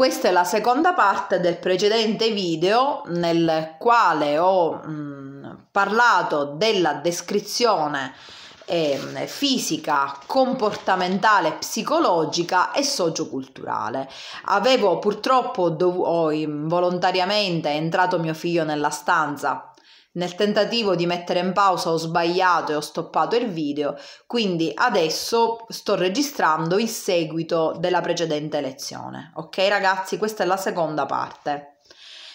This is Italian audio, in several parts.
Questa è la seconda parte del precedente video nel quale ho mh, mm, parlato della descrizione eh, fisica, comportamentale, psicologica e socioculturale. Avevo purtroppo dov- volontariamente entrato mio figlio nella stanza nel tentativo di mettere in pausa ho sbagliato e ho stoppato il video, quindi adesso sto registrando il seguito della precedente lezione. Ok ragazzi, questa è la seconda parte.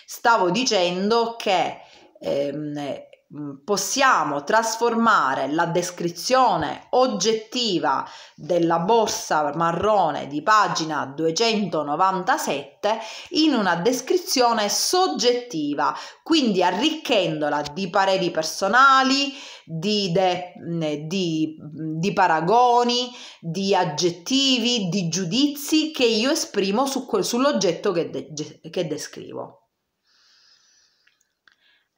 Stavo dicendo che ehm, Mm, possiamo trasformare la descrizione oggettiva della borsa marrone di pagina 297 in una descrizione soggettiva, quindi arricchendola di pareri personali, di, de, mm, di, mm, di paragoni, di aggettivi, di giudizi che io esprimo su quel, sull'oggetto che, de, che descrivo.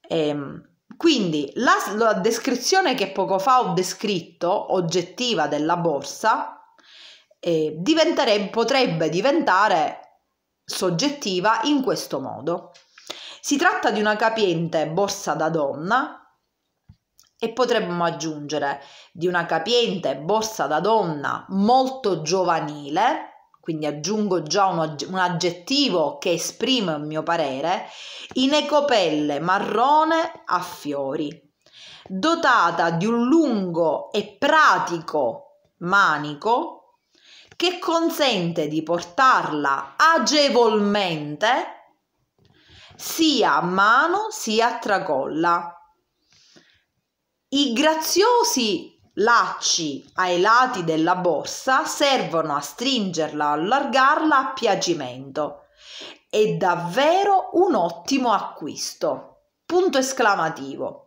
Ehm. Quindi la, la descrizione che poco fa ho descritto, oggettiva della borsa, eh, potrebbe diventare soggettiva in questo modo. Si tratta di una capiente borsa da donna e potremmo aggiungere di una capiente borsa da donna molto giovanile quindi aggiungo già un, aggettivo che esprime il mio parere, in ecopelle marrone a fiori, dotata di un lungo e pratico manico che consente di portarla agevolmente sia a mano sia a tracolla. I graziosi lacci ai lati della borsa servono a stringerla o allargarla a piacimento. È davvero un ottimo acquisto. Punto esclamativo.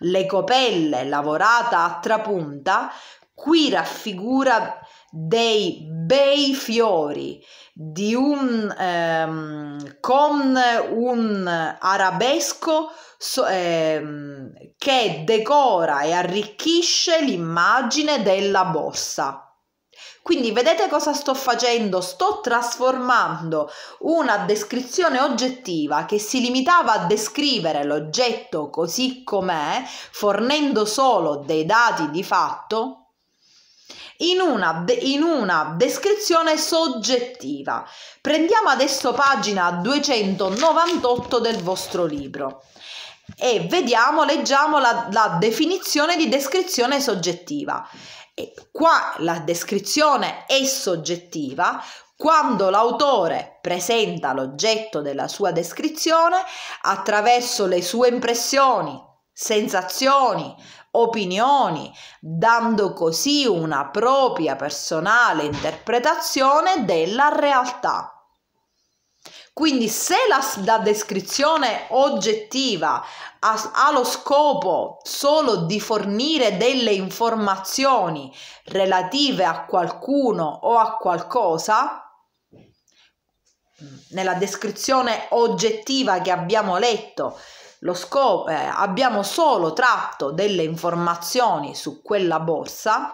Le copelle lavorata a trapunta qui raffigura dei bei fiori di un, ehm, con un arabesco so, ehm, che decora e arricchisce l'immagine della borsa. Quindi vedete cosa sto facendo? Sto trasformando una descrizione oggettiva che si limitava a descrivere l'oggetto così com'è, fornendo solo dei dati di fatto, in una, in una descrizione soggettiva. Prendiamo adesso pagina 298 del vostro libro e vediamo, leggiamo la, la definizione di descrizione soggettiva. E qua la descrizione è soggettiva quando l'autore presenta l'oggetto della sua descrizione attraverso le sue impressioni, sensazioni, opinioni, dando così una propria personale interpretazione della realtà. Quindi se la, la descrizione oggettiva ha, ha lo scopo solo di fornire delle informazioni relative a qualcuno o a qualcosa, nella descrizione oggettiva che abbiamo letto lo scopo, eh, abbiamo solo tratto delle informazioni su quella borsa,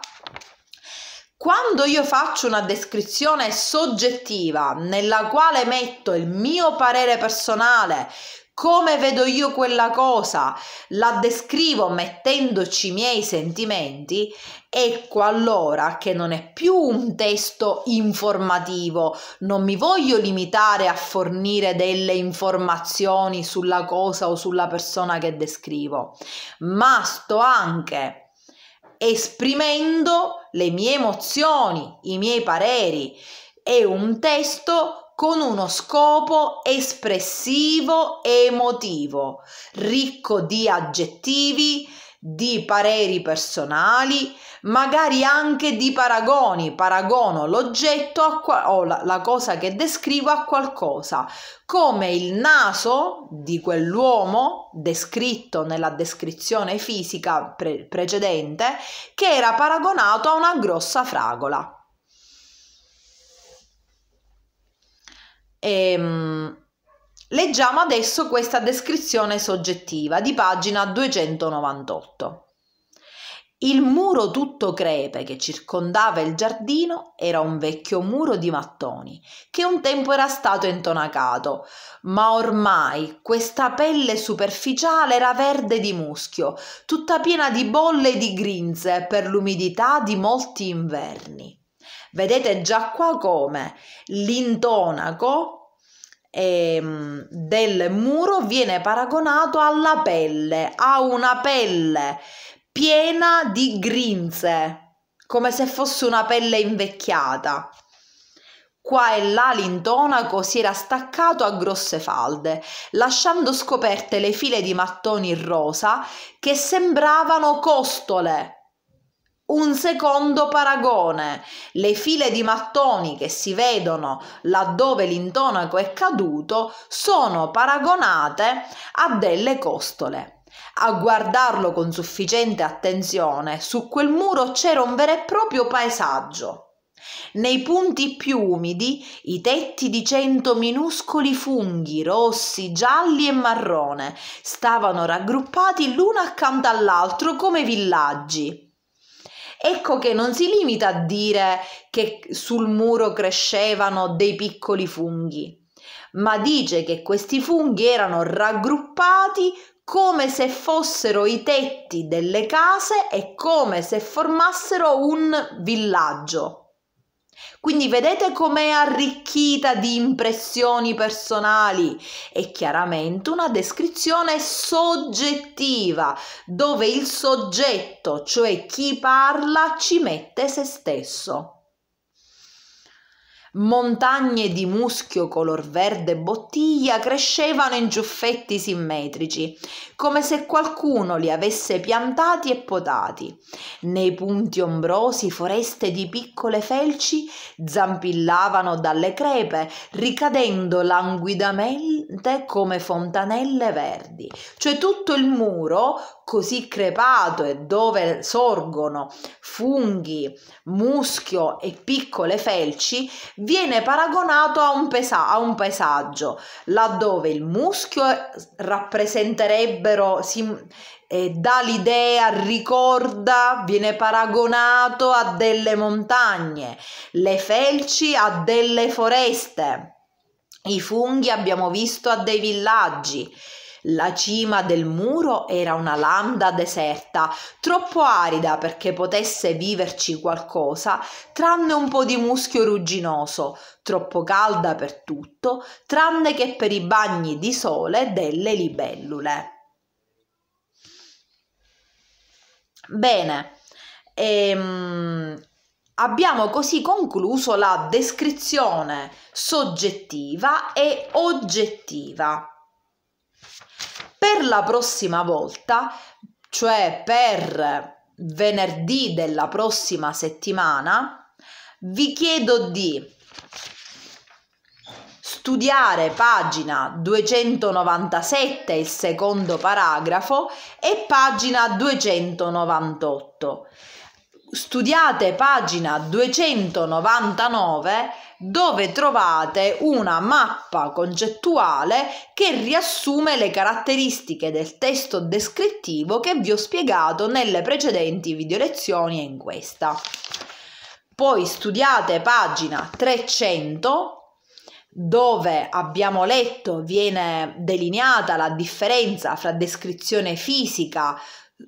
quando io faccio una descrizione soggettiva nella quale metto il mio parere personale come vedo io quella cosa, la descrivo mettendoci i miei sentimenti, ecco allora che non è più un testo informativo, non mi voglio limitare a fornire delle informazioni sulla cosa o sulla persona che descrivo, ma sto anche esprimendo le mie emozioni, i miei pareri. È un testo con uno scopo espressivo e emotivo, ricco di aggettivi, di pareri personali, magari anche di paragoni, paragono l'oggetto qua- o la, la cosa che descrivo a qualcosa, come il naso di quell'uomo descritto nella descrizione fisica pre- precedente che era paragonato a una grossa fragola. Ehm, leggiamo adesso questa descrizione soggettiva di pagina 298. Il muro tutto crepe che circondava il giardino era un vecchio muro di mattoni, che un tempo era stato intonacato, ma ormai questa pelle superficiale era verde di muschio, tutta piena di bolle e di grinze per l'umidità di molti inverni. Vedete già qua come l'intonaco ehm, del muro viene paragonato alla pelle, a una pelle piena di grinze, come se fosse una pelle invecchiata. Qua e là l'intonaco si era staccato a grosse falde, lasciando scoperte le file di mattoni rosa che sembravano costole un secondo paragone. Le file di mattoni che si vedono laddove l'intonaco è caduto sono paragonate a delle costole. A guardarlo con sufficiente attenzione, su quel muro c'era un vero e proprio paesaggio. Nei punti più umidi i tetti di cento minuscoli funghi rossi, gialli e marrone stavano raggruppati l'uno accanto all'altro come villaggi. Ecco che non si limita a dire che sul muro crescevano dei piccoli funghi, ma dice che questi funghi erano raggruppati come se fossero i tetti delle case e come se formassero un villaggio. Quindi vedete com'è arricchita di impressioni personali. È chiaramente una descrizione soggettiva, dove il soggetto, cioè chi parla, ci mette se stesso. Montagne di muschio color verde bottiglia crescevano in giuffetti simmetrici, come se qualcuno li avesse piantati e potati. Nei punti ombrosi foreste di piccole felci zampillavano dalle crepe, ricadendo languidamente come fontanelle verdi. Cioè tutto il muro, così crepato e dove sorgono funghi, muschio e piccole felci, viene paragonato a un, pesa- a un paesaggio, laddove il muschio rappresenterebbero, si, eh, dà l'idea, ricorda, viene paragonato a delle montagne, le felci a delle foreste, i funghi abbiamo visto a dei villaggi. La cima del muro era una landa deserta, troppo arida perché potesse viverci qualcosa, tranne un po' di muschio rugginoso, troppo calda per tutto, tranne che per i bagni di sole delle libellule. Bene, ehm, abbiamo così concluso la descrizione soggettiva e oggettiva per la prossima volta, cioè per venerdì della prossima settimana, vi chiedo di studiare pagina 297, il secondo paragrafo, e pagina 298. Studiate pagina 299 dove trovate una mappa concettuale che riassume le caratteristiche del testo descrittivo che vi ho spiegato nelle precedenti video lezioni e in questa. Poi studiate pagina 300 dove abbiamo letto viene delineata la differenza fra descrizione fisica,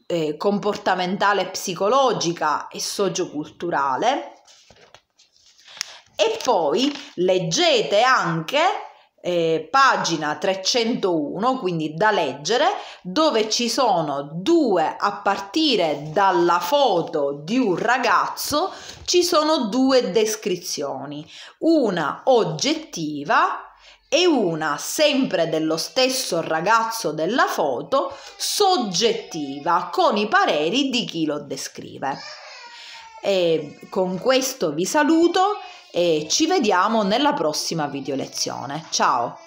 eh, comportamentale psicologica e socioculturale e poi leggete anche eh, pagina 301, quindi da leggere, dove ci sono due, a partire dalla foto di un ragazzo, ci sono due descrizioni, una oggettiva e una sempre dello stesso ragazzo della foto, soggettiva, con i pareri di chi lo descrive. E con questo vi saluto e ci vediamo nella prossima video lezione. Ciao!